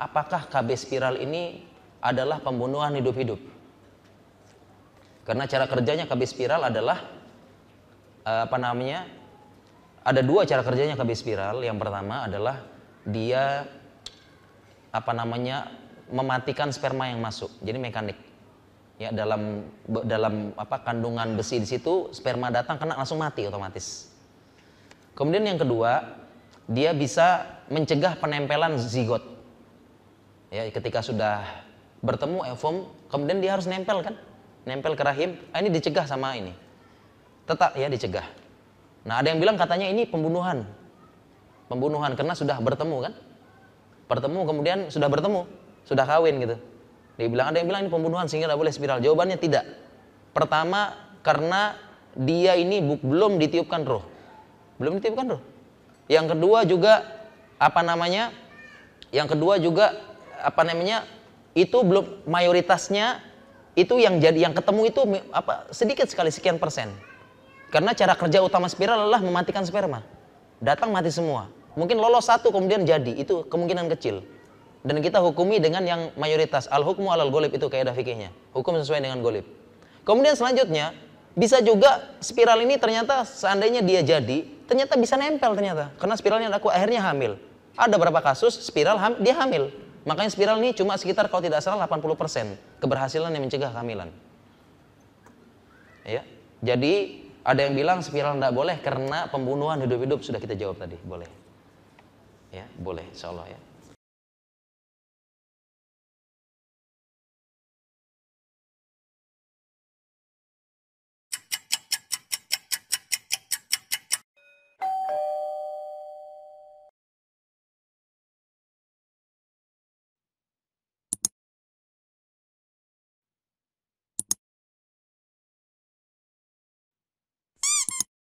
apakah KB spiral ini adalah pembunuhan hidup-hidup. Karena cara kerjanya KB spiral adalah eh, apa namanya? Ada dua cara kerjanya KB spiral. Yang pertama adalah dia apa namanya? mematikan sperma yang masuk. Jadi mekanik. Ya, dalam dalam apa kandungan besi di situ sperma datang kena langsung mati otomatis. Kemudian yang kedua, dia bisa mencegah penempelan zigot ya ketika sudah bertemu efom kemudian dia harus nempel kan nempel ke rahim ah, ini dicegah sama ini tetap ya dicegah nah ada yang bilang katanya ini pembunuhan pembunuhan karena sudah bertemu kan bertemu kemudian sudah bertemu sudah kawin gitu dia bilang ada yang bilang ini pembunuhan sehingga tidak boleh spiral jawabannya tidak pertama karena dia ini belum ditiupkan roh belum ditiupkan roh yang kedua juga apa namanya yang kedua juga apa namanya itu belum mayoritasnya itu yang jadi yang ketemu itu apa sedikit sekali sekian persen karena cara kerja utama spiral adalah mematikan sperma datang mati semua mungkin lolos satu kemudian jadi itu kemungkinan kecil dan kita hukumi dengan yang mayoritas al hukum alal golib itu kayak ada fikihnya hukum sesuai dengan golib kemudian selanjutnya bisa juga spiral ini ternyata seandainya dia jadi ternyata bisa nempel ternyata karena spiralnya aku akhirnya hamil ada berapa kasus spiral ham, dia hamil Makanya spiral ini cuma sekitar kalau tidak salah 80% keberhasilan yang mencegah kehamilan. Ya. Jadi ada yang bilang spiral tidak boleh karena pembunuhan hidup-hidup sudah kita jawab tadi, boleh. Iya, ya, boleh insyaallah ya.